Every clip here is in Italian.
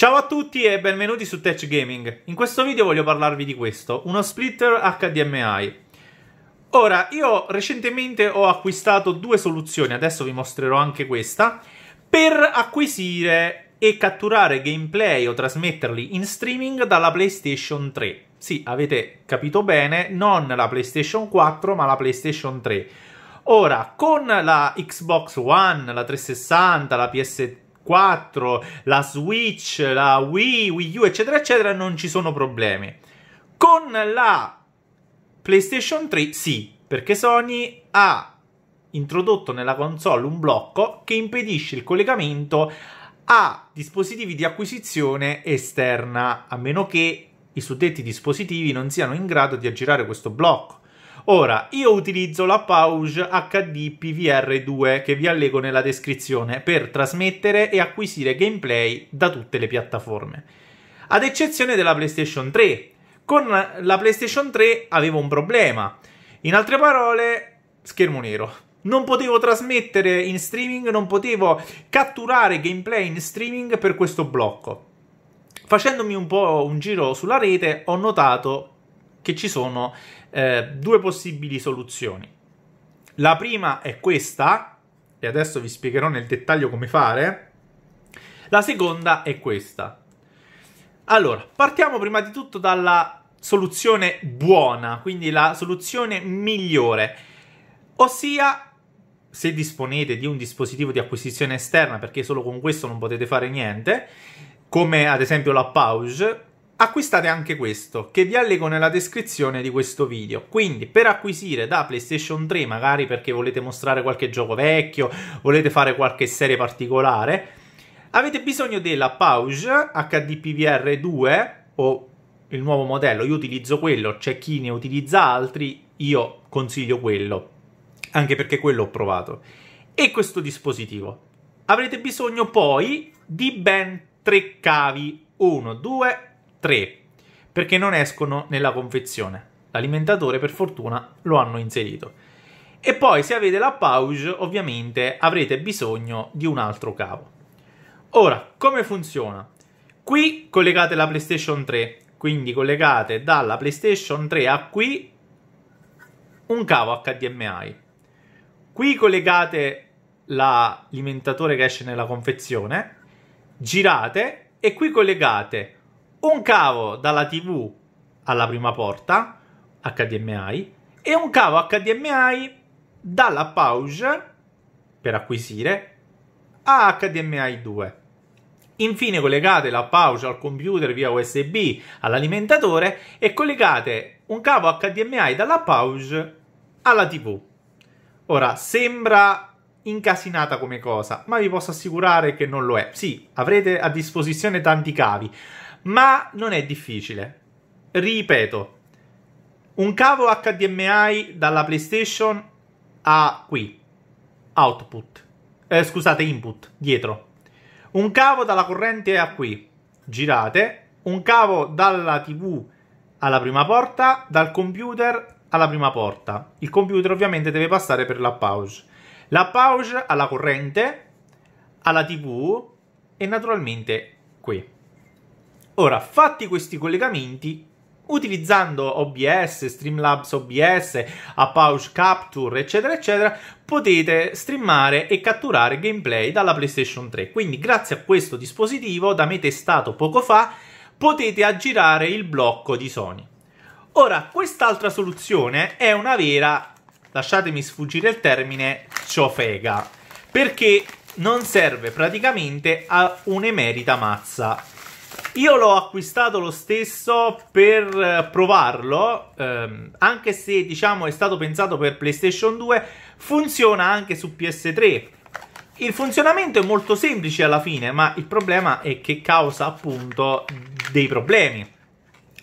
Ciao a tutti e benvenuti su Tech Gaming. In questo video voglio parlarvi di questo, uno splitter HDMI. Ora, io recentemente ho acquistato due soluzioni, adesso vi mostrerò anche questa, per acquisire e catturare gameplay o trasmetterli in streaming dalla PlayStation 3. Sì, avete capito bene, non la PlayStation 4 ma la PlayStation 3. Ora, con la Xbox One, la 360, la PS3, 4, la Switch, la Wii, Wii U, eccetera, eccetera, non ci sono problemi. Con la PlayStation 3 sì, perché Sony ha introdotto nella console un blocco che impedisce il collegamento a dispositivi di acquisizione esterna, a meno che i suddetti dispositivi non siano in grado di aggirare questo blocco. Ora, io utilizzo la Pouge HD PVR2 che vi allego nella descrizione per trasmettere e acquisire gameplay da tutte le piattaforme, ad eccezione della PlayStation 3. Con la PlayStation 3 avevo un problema. In altre parole, schermo nero. Non potevo trasmettere in streaming, non potevo catturare gameplay in streaming per questo blocco. Facendomi un po' un giro sulla rete, ho notato che ci sono eh, due possibili soluzioni. La prima è questa, e adesso vi spiegherò nel dettaglio come fare. La seconda è questa. Allora, partiamo prima di tutto dalla soluzione buona, quindi la soluzione migliore, ossia se disponete di un dispositivo di acquisizione esterna, perché solo con questo non potete fare niente, come ad esempio la Pauge, acquistate anche questo, che vi allego nella descrizione di questo video. Quindi, per acquisire da PlayStation 3, magari perché volete mostrare qualche gioco vecchio, volete fare qualche serie particolare, avete bisogno della Pauge HDPVR 2 o il nuovo modello. Io utilizzo quello, c'è chi ne utilizza altri, io consiglio quello, anche perché quello ho provato. E questo dispositivo. Avrete bisogno poi di ben tre cavi, 1, 2, 3. Perché non escono nella confezione. L'alimentatore, per fortuna, lo hanno inserito. E poi, se avete la pouch, ovviamente avrete bisogno di un altro cavo. Ora, come funziona? Qui collegate la PlayStation 3, quindi collegate dalla PlayStation 3 a qui un cavo HDMI. Qui collegate l'alimentatore che esce nella confezione, girate e qui collegate un cavo dalla TV alla prima porta HDMI e un cavo HDMI dalla pause per acquisire a HDMI 2. Infine collegate la pausa al computer via USB all'alimentatore e collegate un cavo HDMI dalla pausa alla TV. Ora sembra incasinata come cosa, ma vi posso assicurare che non lo è. Sì, avrete a disposizione tanti cavi ma non è difficile. Ripeto, un cavo HDMI dalla PlayStation a qui, output, eh, scusate, input, dietro. Un cavo dalla corrente a qui, girate. Un cavo dalla TV alla prima porta, dal computer alla prima porta. Il computer ovviamente deve passare per la pause. La pause alla corrente, alla TV e naturalmente qui. Ora, fatti questi collegamenti, utilizzando OBS, Streamlabs OBS, Apache Capture, eccetera, eccetera, potete streamare e catturare gameplay dalla PlayStation 3. Quindi grazie a questo dispositivo, da me testato poco fa, potete aggirare il blocco di Sony. Ora, quest'altra soluzione è una vera, lasciatemi sfuggire il termine, ciofega, perché non serve praticamente a un'emerita mazza. Io l'ho acquistato lo stesso per eh, provarlo, ehm, anche se diciamo è stato pensato per PlayStation 2, funziona anche su PS3. Il funzionamento è molto semplice alla fine, ma il problema è che causa appunto dei problemi.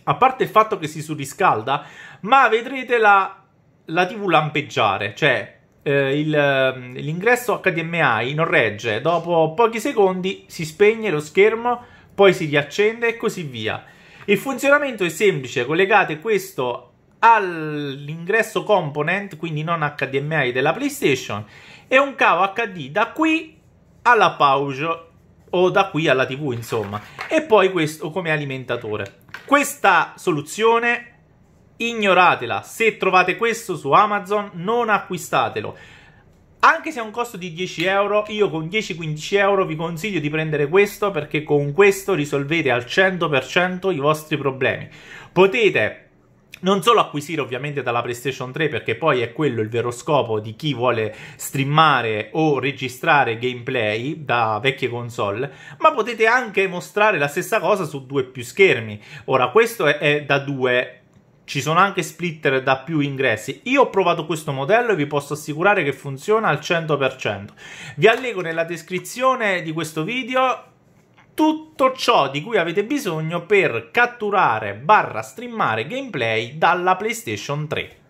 A parte il fatto che si surriscalda, ma vedrete la, la TV lampeggiare, cioè eh, ehm, l'ingresso HDMI non regge, dopo pochi secondi si spegne lo schermo poi si riaccende e così via. Il funzionamento è semplice, collegate questo all'ingresso component, quindi non HDMI della PlayStation, e un cavo HD da qui alla pouch o da qui alla TV, insomma, e poi questo come alimentatore. Questa soluzione ignoratela. Se trovate questo su Amazon, non acquistatelo. Anche se ha un costo di 10 euro, io con 10-15 euro vi consiglio di prendere questo perché con questo risolvete al 100% i vostri problemi. Potete non solo acquisire ovviamente dalla PlayStation 3 perché poi è quello il vero scopo di chi vuole streamare o registrare gameplay da vecchie console, ma potete anche mostrare la stessa cosa su due più schermi. Ora questo è, è da due ci sono anche splitter da più ingressi. Io ho provato questo modello e vi posso assicurare che funziona al 100%. Vi allego nella descrizione di questo video tutto ciò di cui avete bisogno per catturare barra streamare gameplay dalla PlayStation 3.